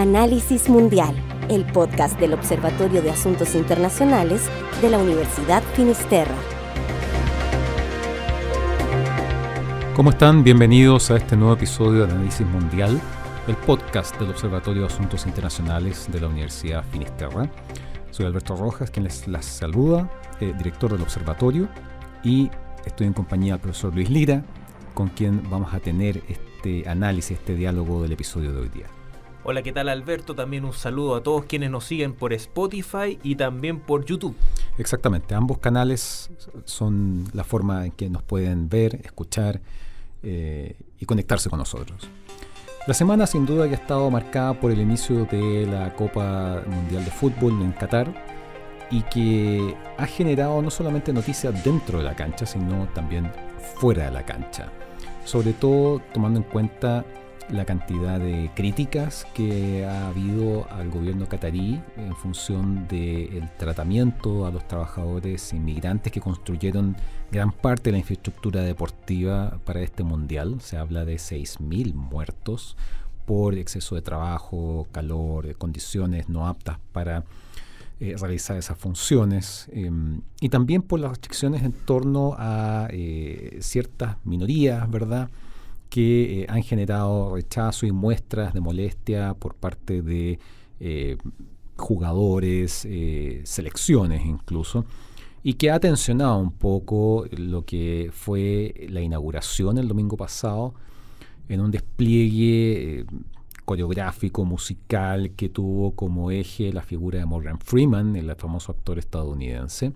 Análisis Mundial, el podcast del Observatorio de Asuntos Internacionales de la Universidad Finisterra. ¿Cómo están? Bienvenidos a este nuevo episodio de Análisis Mundial, el podcast del Observatorio de Asuntos Internacionales de la Universidad Finisterra. Soy Alberto Rojas, quien les saluda, eh, director del observatorio, y estoy en compañía del profesor Luis Lira, con quien vamos a tener este análisis, este diálogo del episodio de hoy día. Hola, ¿qué tal Alberto? También un saludo a todos quienes nos siguen por Spotify y también por YouTube. Exactamente, ambos canales son la forma en que nos pueden ver, escuchar eh, y conectarse con nosotros. La semana sin duda que ha estado marcada por el inicio de la Copa Mundial de Fútbol en Qatar y que ha generado no solamente noticias dentro de la cancha, sino también fuera de la cancha. Sobre todo tomando en cuenta la cantidad de críticas que ha habido al gobierno catarí en función del tratamiento a los trabajadores inmigrantes que construyeron gran parte de la infraestructura deportiva para este mundial. Se habla de 6.000 muertos por exceso de trabajo, calor, condiciones no aptas para eh, realizar esas funciones em, y también por las restricciones en torno a eh, ciertas minorías, ¿verdad? que eh, han generado rechazo y muestras de molestia por parte de eh, jugadores, eh, selecciones incluso, y que ha tensionado un poco lo que fue la inauguración el domingo pasado en un despliegue coreográfico, musical, que tuvo como eje la figura de Morgan Freeman, el famoso actor estadounidense,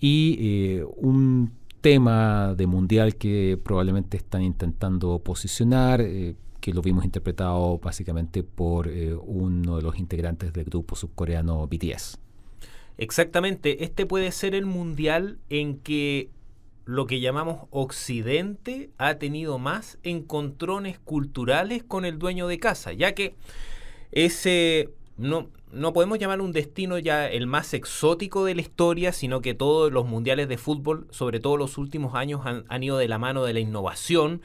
y un tema de mundial que probablemente están intentando posicionar, eh, que lo vimos interpretado básicamente por eh, uno de los integrantes del grupo subcoreano BTS. Exactamente, este puede ser el mundial en que lo que llamamos Occidente ha tenido más encontrones culturales con el dueño de casa, ya que ese no no podemos llamar un destino ya el más exótico de la historia, sino que todos los mundiales de fútbol, sobre todo los últimos años, han, ido de la mano de la innovación.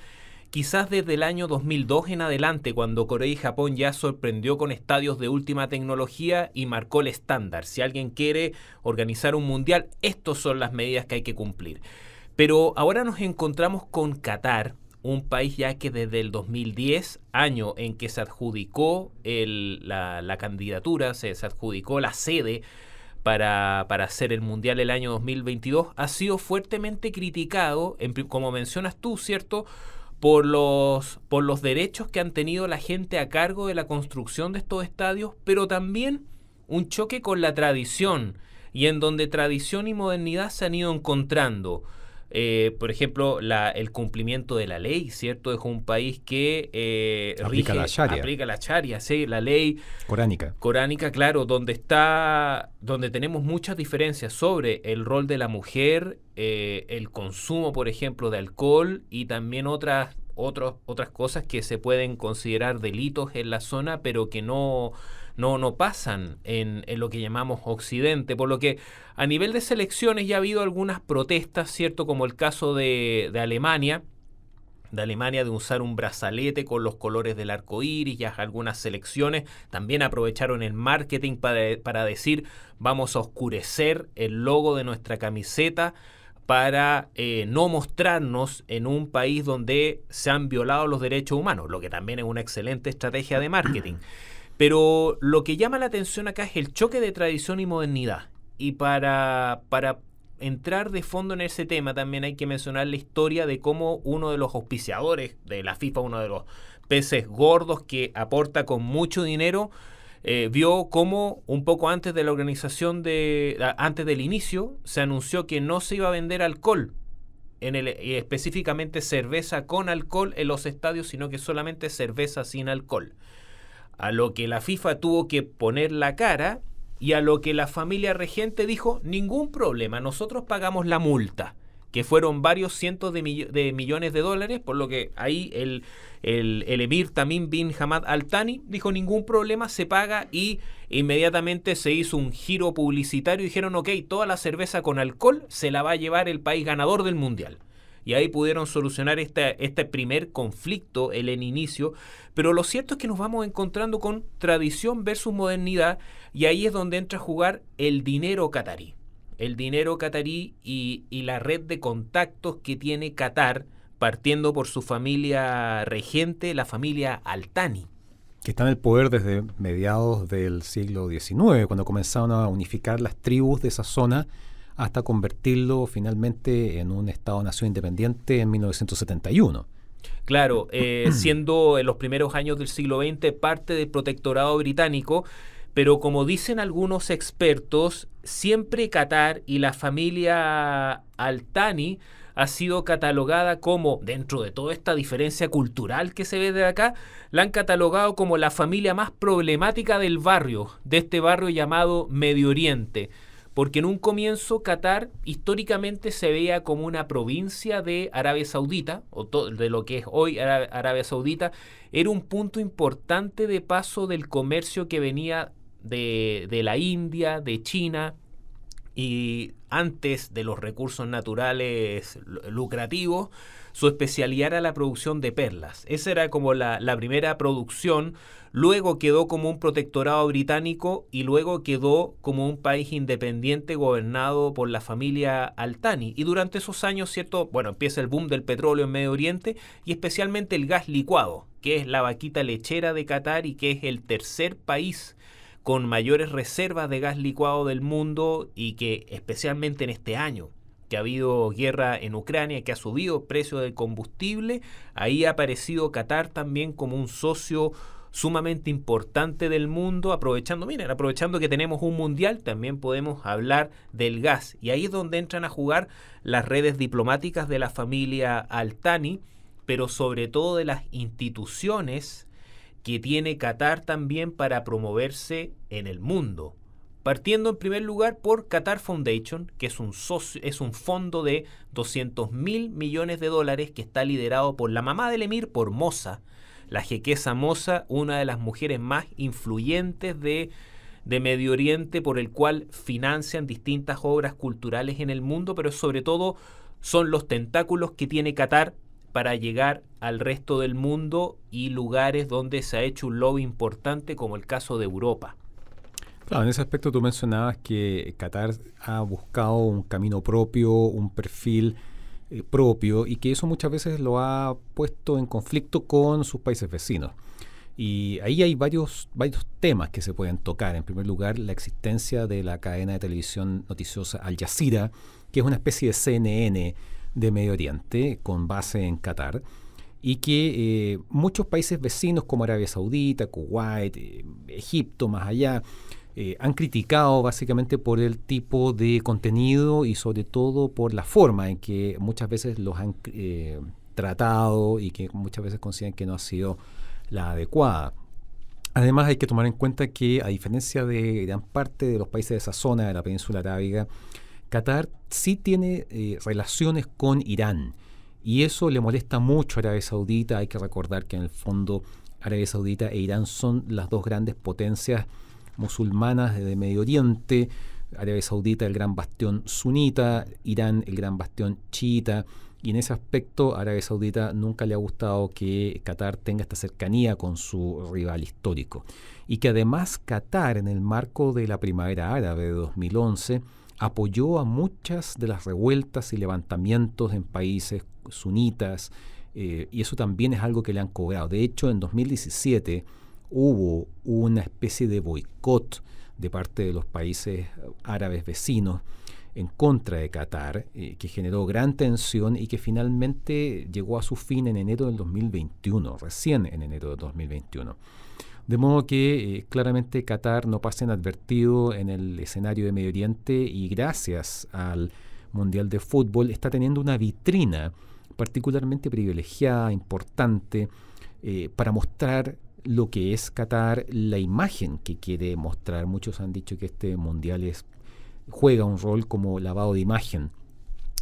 Quizás desde el año 2002 en adelante, cuando Corea y Japón ya sorprendió con estadios de última tecnología y marcó el estándar. Si alguien quiere organizar un mundial, estas son las medidas que hay que cumplir. Pero ahora nos encontramos con Qatar, un país ya que desde el 2010, año en que se adjudicó el, la, la, candidatura, se, adjudicó la sede para, hacer el Mundial el año 2022, ha sido fuertemente criticado, como mencionas tú, ¿cierto? Por los, por los derechos que han tenido la gente a cargo de la construcción de estos estadios, pero también un choque con la tradición y en donde tradición y modernidad se han ido encontrando. Eh, por ejemplo, la, el cumplimiento de la ley, ¿cierto? Es un país que eh, aplica, la charia, aplica la charia, sí, la ley coránica. Coránica, claro, donde está, donde tenemos muchas diferencias sobre el rol de la mujer, eh, el consumo, por ejemplo, de alcohol y también otras otros, otras cosas que se pueden considerar delitos en la zona, pero que no no, no pasan en, lo que llamamos Occidente, por lo que a nivel de selecciones ya ha habido algunas protestas, ¿cierto? Como el caso de, Alemania, de Alemania de usar un brazalete con los colores del arco iris, ya algunas selecciones también aprovecharon el marketing para, para decir vamos a oscurecer el logo de nuestra camiseta para eh, no mostrarnos en un país donde se han violado los derechos humanos, lo que también es una excelente estrategia de marketing. Pero lo que llama la atención acá es el choque de tradición y modernidad. Y para, para entrar de fondo en ese tema también hay que mencionar la historia de cómo uno de los auspiciadores de la FIFA, uno de los peces gordos que aporta con mucho dinero, eh, vio cómo un poco antes de la organización de antes del inicio se anunció que no se iba a vender alcohol en específicamente cerveza con alcohol en los estadios sino que solamente cerveza sin alcohol a lo que la FIFA tuvo que poner la cara y a lo que la familia regente dijo, ningún problema, nosotros pagamos la multa, que fueron varios cientos de, millones de dólares, por lo que ahí el, el emir Tamim bin Hamad al-Thani dijo, ningún problema, se paga y inmediatamente se hizo un giro publicitario y dijeron, ok, toda la cerveza con alcohol se la va a llevar el país ganador del mundial y ahí pudieron solucionar este primer conflicto, el en inicio, pero lo cierto es que nos vamos encontrando con tradición versus modernidad y ahí es donde entra a jugar el dinero catarí, el dinero catarí y, y la red de contactos que tiene Qatar, partiendo por su familia regente, la familia Altani que está en el poder desde mediados del siglo XIX, cuando comenzaron a unificar las tribus de esa zona hasta convertirlo finalmente en un Estado-nación independiente en 1971. Claro, eh, siendo en los primeros años del siglo XX parte del protectorado británico, pero como dicen algunos expertos, siempre Qatar y la familia Altani ha sido catalogada como, dentro de toda esta diferencia cultural que se ve de acá, la han catalogado como la familia más problemática del barrio, de este barrio llamado Medio Oriente porque en un comienzo Qatar históricamente se veía como una provincia de Arabia Saudita, o de lo que es hoy Arabia Saudita, era un punto importante de paso del comercio que venía de la India, de China, y antes de los recursos naturales lucrativos, su especialidad era la producción de perlas. Esa era como la, primera producción. Luego quedó como un protectorado británico y luego quedó como un país independiente gobernado por la familia Altani. Y durante esos años, ¿cierto? Bueno, empieza el boom del petróleo en Medio Oriente y especialmente el gas licuado, que es la vaquita lechera de Qatar y que es el tercer país con mayores reservas de gas licuado del mundo y que especialmente en este año que ha habido guerra en Ucrania, que ha subido el precio del combustible, ahí ha aparecido Qatar también como un socio sumamente importante del mundo, aprovechando, miren, aprovechando que tenemos un mundial, también podemos hablar del gas. Y ahí es donde entran a jugar las redes diplomáticas de la familia Altani, pero sobre todo de las instituciones que tiene Qatar también para promoverse en el mundo. Partiendo en primer lugar por Qatar Foundation, que es un, socio, es un fondo de 200 mil millones de dólares que está liderado por la mamá del emir, por Moza, la jequesa Moza, una de las mujeres más influyentes de, de Medio Oriente, por el cual financian distintas obras culturales en el mundo, pero sobre todo son los tentáculos que tiene Qatar para llegar al resto del mundo y lugares donde se ha hecho un lobby importante como el caso de Europa en ese aspecto tú mencionabas que Qatar ha buscado un camino propio, un perfil eh, propio y que eso muchas veces lo ha puesto en conflicto con sus países vecinos. Y ahí hay varios, varios temas que se pueden tocar. En primer lugar, la existencia de la cadena de televisión noticiosa Al Jazeera, que es una especie de CNN de Medio Oriente con base en Qatar y que eh, muchos países vecinos como Arabia Saudita, Kuwait, eh, Egipto, más allá, eh, han criticado básicamente por el tipo de contenido y sobre todo por la forma en que muchas veces los han eh, tratado y que muchas veces consideran que no ha sido la adecuada. Además hay que tomar en cuenta que a diferencia de gran parte de los países de esa zona de la península arábiga, Qatar sí tiene eh, relaciones con Irán y eso le molesta mucho a Arabia Saudita. Hay que recordar que en el fondo Arabia Saudita e Irán son las dos grandes potencias musulmanas de Medio Oriente, Arabia Saudita el gran bastión sunita, Irán el gran bastión chiita. Y en ese aspecto, Arabia Saudita nunca le ha gustado que Qatar tenga esta cercanía con su rival histórico. Y que además Qatar, en el marco de la primavera árabe de 2011, apoyó a muchas de las revueltas y levantamientos en países sunitas. Eh, y eso también es algo que le han cobrado. De hecho, en 2017 hubo una especie de boicot de parte de los países árabes vecinos en contra de Qatar, eh, que generó gran tensión y que finalmente llegó a su fin en enero del 2021, recién en enero del 2021. De modo que eh, claramente Qatar no pasa inadvertido en el escenario de Medio Oriente y gracias al Mundial de Fútbol está teniendo una vitrina particularmente privilegiada, importante, eh, para mostrar lo que es Qatar, la imagen que quiere mostrar. Muchos han dicho que este mundial es, juega un rol como lavado de imagen,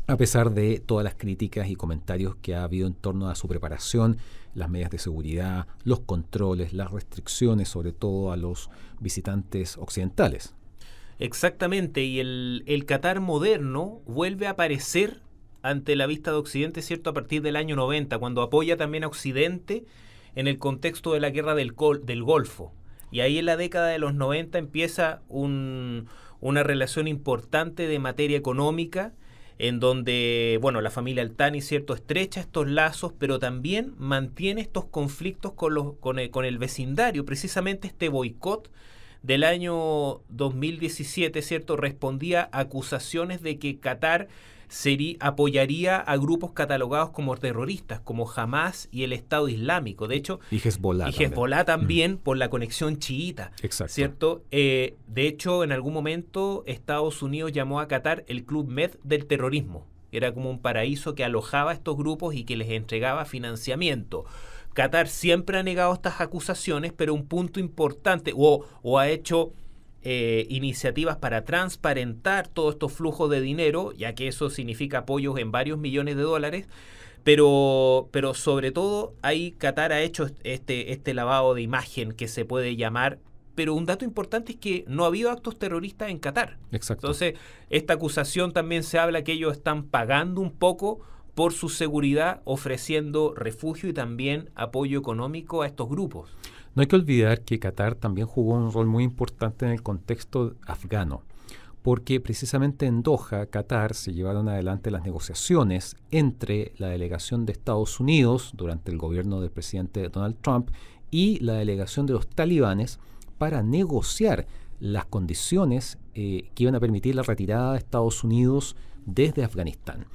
a pesar de todas las críticas y comentarios que ha habido en torno a su preparación, las medidas de seguridad, los controles, las restricciones, sobre todo a los visitantes occidentales. Exactamente, y el, el Qatar moderno vuelve a aparecer ante la vista de Occidente, ¿cierto? A partir del año 90, cuando apoya también a Occidente en el contexto de la guerra del, Golfo. Y ahí en la década de los 90 empieza una relación importante de materia económica, en donde, bueno, la familia Altani, ¿cierto?, estrecha estos lazos, pero también mantiene estos conflictos con, los, con, el, vecindario, precisamente este boicot del año 2017, ¿cierto?, respondía a acusaciones de que Qatar sería, apoyaría a grupos catalogados como terroristas, como Hamas y el Estado Islámico. De hecho, y Hezbollah, mm. también, por la conexión chiita. Exacto. ¿cierto? Eh, de hecho, en algún momento Estados Unidos llamó a Qatar el Club Med del terrorismo. Era como un paraíso que alojaba a estos grupos y que les entregaba financiamiento. Qatar siempre ha negado estas acusaciones, pero un punto importante, o, o ha hecho eh, iniciativas para transparentar todos estos flujos de dinero, ya que eso significa apoyos en varios millones de dólares. Pero, pero sobre todo, ahí Qatar ha hecho este, este lavado de imagen que se puede llamar pero un dato importante es que no ha habido actos terroristas en Qatar. Exacto. Entonces, esta acusación también se habla que ellos están pagando un poco por su seguridad, ofreciendo refugio y también apoyo económico a estos grupos. No hay que olvidar que Qatar también jugó un rol muy importante en el contexto afgano, porque precisamente en Doha, Qatar, se llevaron adelante las negociaciones entre la delegación de Estados Unidos durante el gobierno del presidente Donald Trump y la delegación de los talibanes para negociar las condiciones eh, que iban a permitir la retirada de Estados Unidos desde Afganistán.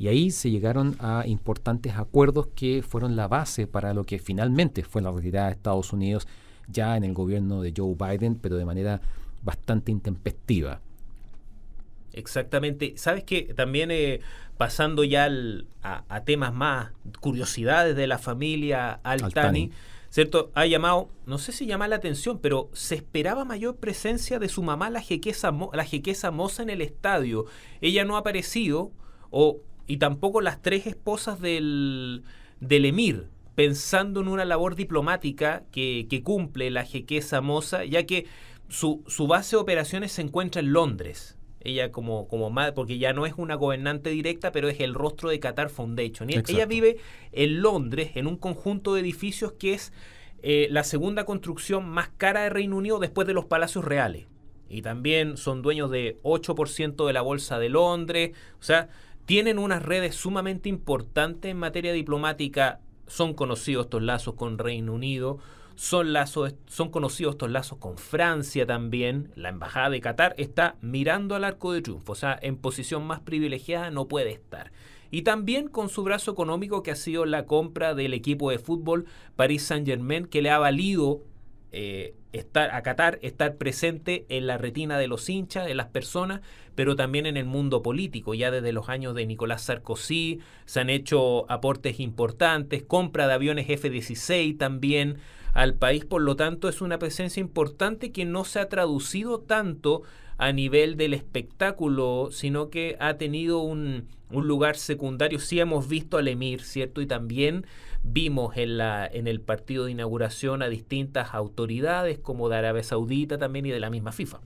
Y ahí se llegaron a importantes acuerdos que fueron la base para lo que finalmente fue la retirada de Estados Unidos ya en el gobierno de Joe Biden, pero de manera bastante intempestiva. Exactamente. Sabes que también eh, pasando ya a, temas más, curiosidades de la familia Altani, ¿cierto? Ha llamado, no sé si llama la atención, pero se esperaba mayor presencia de su mamá, la jequeza, la Moza, en el estadio. Ella no ha aparecido, o y tampoco las tres esposas del, del emir, pensando en una labor diplomática que, que cumple la jequeza moza, ya que su, base de operaciones se encuentra en Londres. Ella como, como madre, porque ya no es una gobernante directa, pero es el rostro de Qatar Foundation. Y ella vive en Londres, en un conjunto de edificios que es eh, la segunda construcción más cara de Reino Unido después de los palacios reales. Y también son dueños de 8% de la bolsa de Londres. O sea, tienen unas redes sumamente importantes en materia diplomática, son conocidos estos lazos con Reino Unido, son, lazos, son conocidos estos lazos con Francia también, la Embajada de Qatar está mirando al arco de triunfo, o sea, en posición más privilegiada no puede estar y también con su brazo económico que ha sido la compra del equipo de fútbol Paris Saint Germain que le ha valido eh, estar, acatar, estar presente en la retina de los hinchas, de las personas, pero también en el mundo político. Ya desde los años de Nicolás Sarkozy se han hecho aportes importantes, compra de aviones F-16 también, al país, por lo tanto es una presencia importante que no se ha traducido tanto a nivel del espectáculo, sino que ha tenido un, un lugar secundario. Sí hemos visto al Emir, ¿cierto? Y también vimos en, la, en el partido de inauguración a distintas autoridades como de Arabia Saudita también y de la misma FIFA.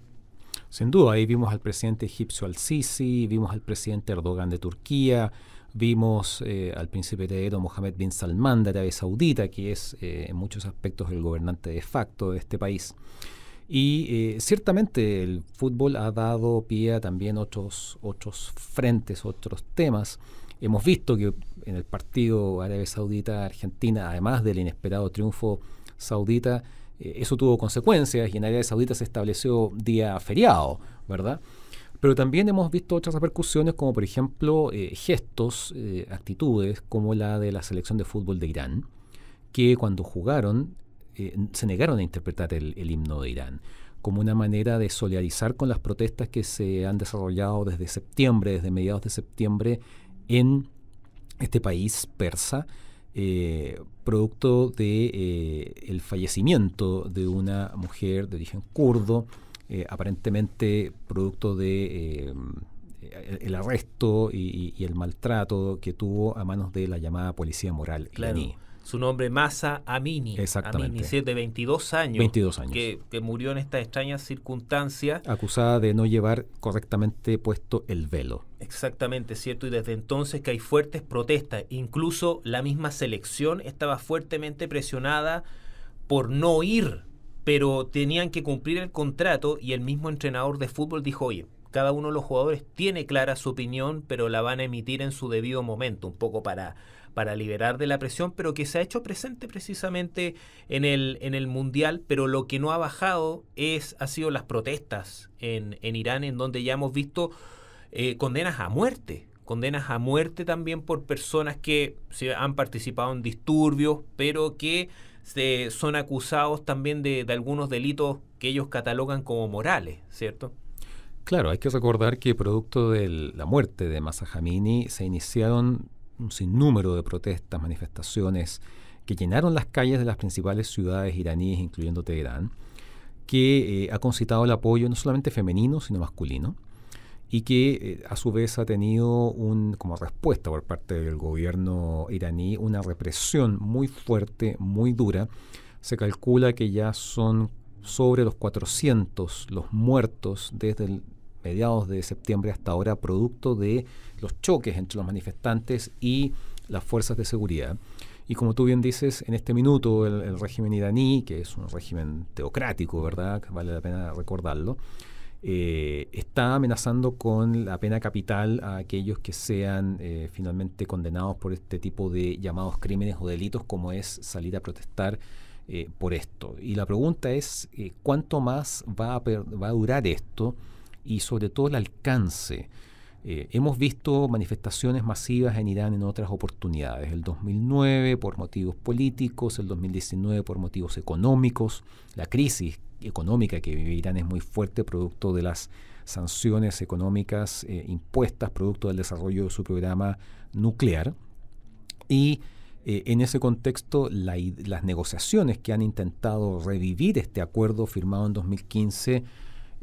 Sin duda, ahí vimos al presidente egipcio al-Sisi, vimos al presidente Erdogan de Turquía, Vimos eh, al príncipe heredero Mohammed bin Salman de Arabia Saudita, que es eh, en muchos aspectos el gobernante de facto de este país. Y eh, ciertamente el fútbol ha dado pie a también otros, otros frentes, otros temas. Hemos visto que en el partido Arabia Saudita-Argentina, además del inesperado triunfo saudita, eso tuvo consecuencias y en Arabia Saudita se estableció día feriado, ¿verdad? Pero también hemos visto otras repercusiones como por ejemplo eh, gestos, eh, actitudes como la de la selección de fútbol de Irán, que cuando jugaron eh, se negaron a interpretar el, himno de Irán como una manera de solidarizar con las protestas que se han desarrollado desde septiembre, desde mediados de septiembre, en este país persa, producto de fallecimiento de una mujer de origen kurdo eh, aparentemente producto de... Eh, el arresto y, el maltrato que tuvo a manos de la llamada policía moral claro. Su nombre Masa Amini. Exactamente. Amini, de 22 años. 22 años. Que, que, murió en estas extrañas circunstancias. Acusada de no llevar correctamente puesto el velo. Exactamente, cierto. Y desde entonces que hay fuertes protestas. Incluso la misma selección estaba fuertemente presionada por no ir pero tenían que cumplir el contrato y el mismo entrenador de fútbol dijo, oye, cada uno de los jugadores tiene clara su opinión, pero la van a emitir en su debido momento, un poco para, para liberar de la presión, pero que se ha hecho presente precisamente en el, en el Mundial, pero lo que no ha bajado es, ha sido las protestas en, en Irán, en donde ya hemos visto eh, condenas a muerte, condenas a muerte también por personas que se han participado en disturbios, pero que son acusados también de, algunos delitos que ellos catalogan como morales, ¿cierto? Claro, hay que recordar que producto de la muerte de Masajamini se iniciaron un sinnúmero de protestas, manifestaciones que llenaron las calles de las principales ciudades iraníes, incluyendo Teherán, que eh, ha concitado el apoyo no solamente femenino, sino masculino y que eh, a su vez ha tenido un, como respuesta por parte del gobierno iraní una represión muy fuerte, muy dura. Se calcula que ya son sobre los 400 los muertos desde mediados de septiembre hasta ahora, producto de los choques entre los manifestantes y las fuerzas de seguridad. Y como tú bien dices, en este minuto el régimen iraní, que es un régimen teocrático, ¿verdad? Vale la pena recordarlo, eh, está amenazando con la pena capital a aquellos que sean eh, finalmente condenados por este tipo de llamados crímenes o delitos como es salir a protestar eh, por esto. Y la pregunta es cuánto más va va a durar esto y sobre todo el alcance. Eh, hemos visto manifestaciones masivas en Irán en otras oportunidades, el 2009 por motivos políticos, el 2019 por motivos económicos, la crisis económica que vive Irán es muy fuerte producto de las sanciones económicas eh, impuestas, producto del desarrollo de su programa nuclear. Y eh, en ese contexto, las negociaciones que han intentado revivir este acuerdo firmado en 2015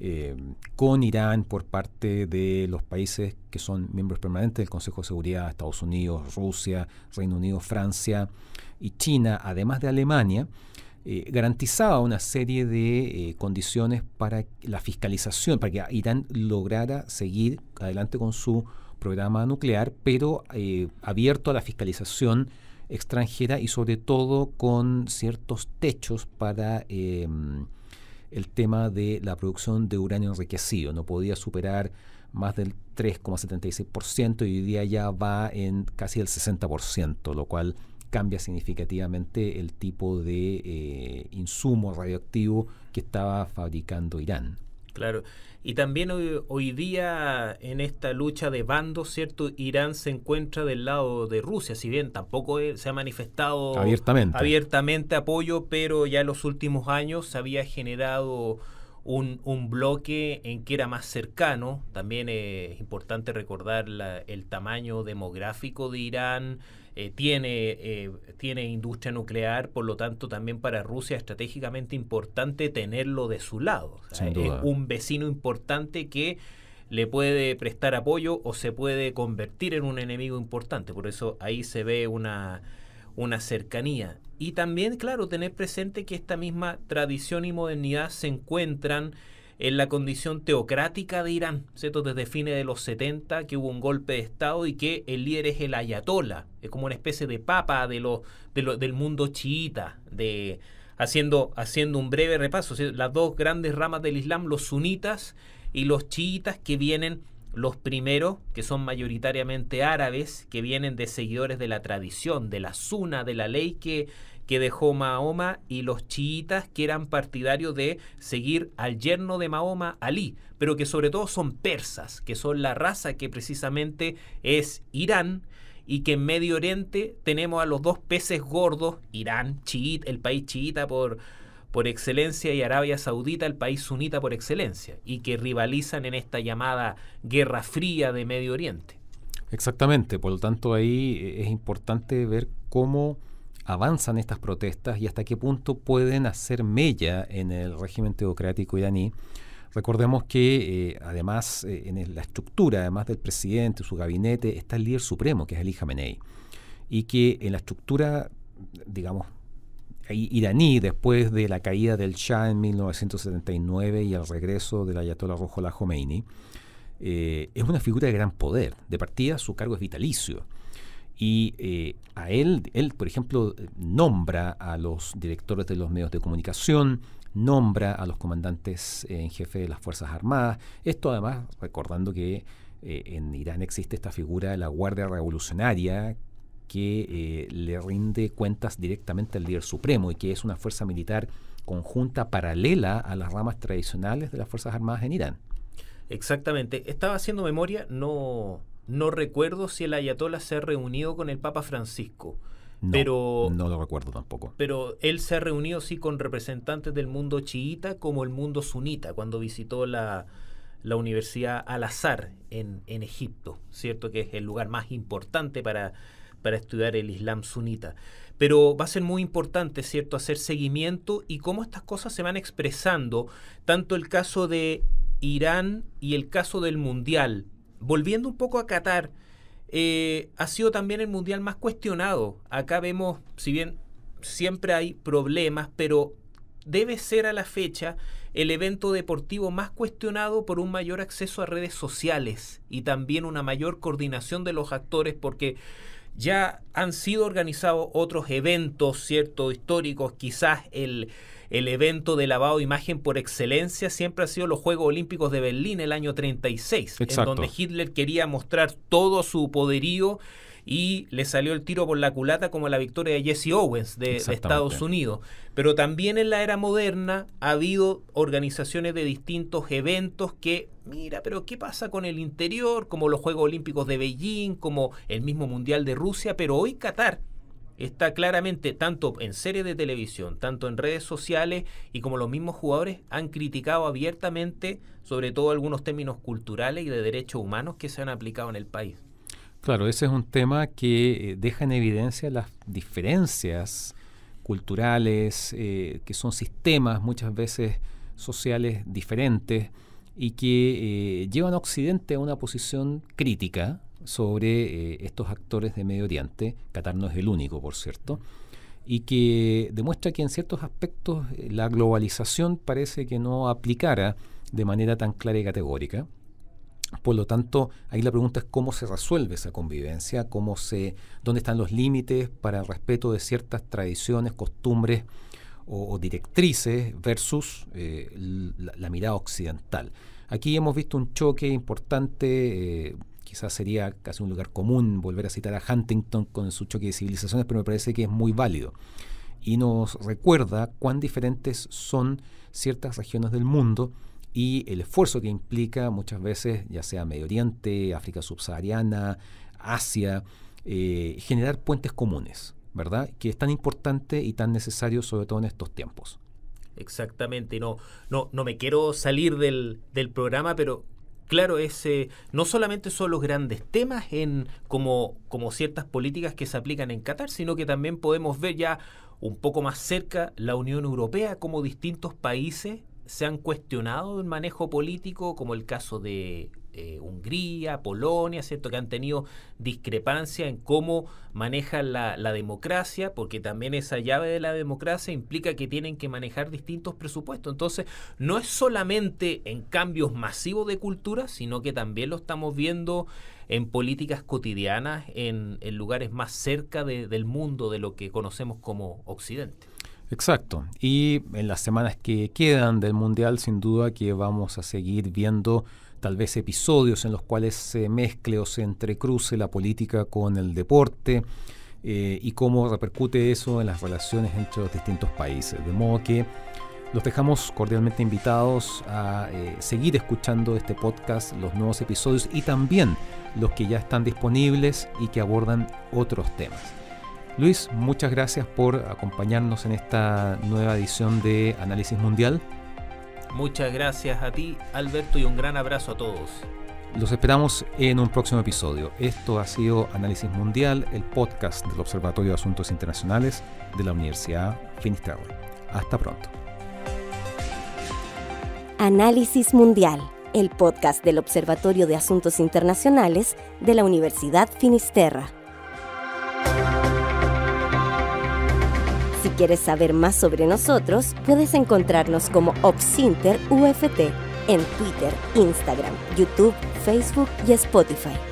eh, con Irán por parte de los países que son miembros permanentes del Consejo de Seguridad, Estados Unidos, Rusia, Reino Unido, Francia y China, además de Alemania, eh, garantizaba una serie de eh, condiciones para la fiscalización, para que Irán lograra seguir adelante con su programa nuclear, pero abierto a la fiscalización extranjera y sobre todo con ciertos techos para el tema de la producción de uranio enriquecido. No podía superar más del 3,76% y hoy día ya va en casi el 60%, lo cual cambia significativamente el tipo de eh, insumo radioactivo que estaba fabricando Irán. Claro. Y también hoy, día en esta lucha de bandos, ¿cierto? Irán se encuentra del lado de Rusia, si bien tampoco eh, se ha manifestado abiertamente, apoyo, pero ya en los últimos años se había generado un, un bloque en que era más cercano. También es importante recordar el tamaño demográfico de Irán eh, tiene, eh, tiene industria nuclear, por lo tanto también para Rusia es estratégicamente importante tenerlo de su lado. es un vecino importante que le puede prestar apoyo o se puede convertir en un enemigo importante. Por eso ahí se ve una, una cercanía. Y también, claro, tener presente que esta misma tradición y modernidad se encuentran en la condición teocrática de Irán, ¿cierto? Desde fines de los 70, que hubo un golpe de Estado y que el líder es el Ayatola, es como una especie de papa de lo, del mundo chiita, de, haciendo, haciendo un breve repaso, las dos grandes ramas del Islam, los sunitas y los chiitas que vienen los primeros, que son mayoritariamente árabes, que vienen de seguidores de la tradición, de la suna, de la ley que, que dejó Mahoma y los chiitas que eran partidarios de seguir al yerno de Mahoma, Ali, pero que sobre todo son persas, que son la raza que precisamente es Irán y que en Medio Oriente tenemos a los dos peces gordos, Irán, el país chiita por, por excelencia y Arabia Saudita, el país sunita por excelencia, y que rivalizan en esta llamada Guerra Fría de Medio Oriente. Exactamente, por lo tanto ahí eh, es importante ver cómo avanzan estas protestas y hasta qué punto pueden hacer mella en el régimen teocrático iraní. Recordemos que eh, además eh, en la estructura, además del presidente, su gabinete, está el líder supremo, que es Ali Khamenei, y que en la estructura, digamos, iraní, después de la caída del Shah en 1979 y el regreso del ayatollah Rojola Khomeini, eh, es una figura de gran poder. De partida, su cargo es vitalicio y eh, a él, él, por ejemplo, nombra a los directores de los medios de comunicación, nombra a los comandantes en jefe de las Fuerzas Armadas. Esto además, recordando que eh, en Irán existe esta figura de la Guardia Revolucionaria que eh, le rinde cuentas directamente al líder supremo y que es una fuerza militar conjunta paralela a las ramas tradicionales de las Fuerzas Armadas en Irán. Exactamente. Estaba haciendo memoria, no, no recuerdo si el ayatollah se ha reunido con el Papa Francisco. pero, no lo recuerdo tampoco. Pero él se ha reunido sí con representantes del mundo chiita como el mundo sunita cuando visitó la, Universidad Al-Azhar en, Egipto, ¿cierto? Que es el lugar más importante para, para estudiar el Islam sunita. Pero va a ser muy importante, ¿cierto?, hacer seguimiento y cómo estas cosas se van expresando, tanto el caso de Irán y el caso del Mundial, volviendo un poco a Qatar, eh, ha sido también el mundial más cuestionado. Acá vemos, si bien siempre hay problemas, pero debe ser a la fecha el evento deportivo más cuestionado por un mayor acceso a redes sociales y también una mayor coordinación de los actores porque ya han sido organizados otros eventos, ¿cierto? Históricos, quizás el, el evento de lavado de imagen por excelencia siempre ha sido los Juegos Olímpicos de Berlín el año 36, en donde Hitler quería mostrar todo su poderío y le salió el tiro por la culata como la victoria de Jesse Owens de, Estados Unidos. Pero también en la era moderna ha habido organizaciones de distintos eventos que mira, pero ¿qué pasa con el interior? Como los Juegos Olímpicos de Beijing, como el mismo Mundial de Rusia, pero hoy Qatar está claramente tanto en series de televisión, tanto en redes sociales y como los mismos jugadores han criticado abiertamente sobre todo algunos términos culturales y de derechos humanos que se han aplicado en el país. Claro, ese es un tema que eh, deja en evidencia las diferencias culturales, eh, que son sistemas muchas veces sociales diferentes y que eh, llevan a Occidente a una posición crítica sobre estos actores de Medio Oriente. Qatar no es el único, por cierto, y que demuestra que en ciertos aspectos la globalización parece que no aplicara de manera tan clara y categórica. Por lo tanto, ahí la pregunta es cómo se resuelve esa convivencia, cómo se, dónde están los límites para el respeto de ciertas tradiciones, costumbres o, directrices versus eh, la, mirada occidental. Aquí hemos visto un choque importante, eh, quizás sería casi un lugar común volver a citar a Huntington con su choque de civilizaciones, pero me parece que es muy válido y nos recuerda cuán diferentes son ciertas regiones del mundo y el esfuerzo que implica muchas veces, ya sea Medio Oriente, África subsahariana, Asia, eh, generar puentes comunes, ¿verdad? Que es tan importante y tan necesario, sobre todo en estos tiempos. Exactamente, no, no, no me quiero salir del, del programa, pero claro, ese eh, no solamente son los grandes temas en como, como ciertas políticas que se aplican en Qatar, sino que también podemos ver ya un poco más cerca la Unión Europea, como distintos países se han cuestionado el manejo político, como el caso de eh, Hungría, Polonia, ¿cierto? que han tenido discrepancia en cómo manejan la, democracia, porque también esa llave de la democracia implica que tienen que manejar distintos presupuestos. Entonces, no es solamente en cambios masivos de cultura, sino que también lo estamos viendo en políticas cotidianas, en, lugares más cerca del mundo, de lo que conocemos como Occidente. Exacto. Y en las semanas que quedan del Mundial, sin duda que vamos a seguir viendo tal vez episodios en los cuales se mezcle o se entrecruce la política con el deporte eh, y cómo repercute eso en las relaciones entre los distintos países. De modo que los dejamos cordialmente invitados a eh, seguir escuchando este podcast, los nuevos episodios y también los que ya están disponibles y que abordan otros temas. Luis, muchas gracias por acompañarnos en esta nueva edición de Análisis Mundial. Muchas gracias a ti, Alberto, y un gran abrazo a todos. Los esperamos en un próximo episodio. Esto ha sido Análisis Mundial, el podcast del Observatorio de Asuntos Internacionales de la Universidad Finisterre. Hasta pronto. Análisis Mundial, el podcast del Observatorio de Asuntos Internacionales de la Universidad Finisterra. Si quieres saber más sobre nosotros, puedes encontrarnos como Obsinter UFT en Twitter, Instagram, YouTube, Facebook y Spotify.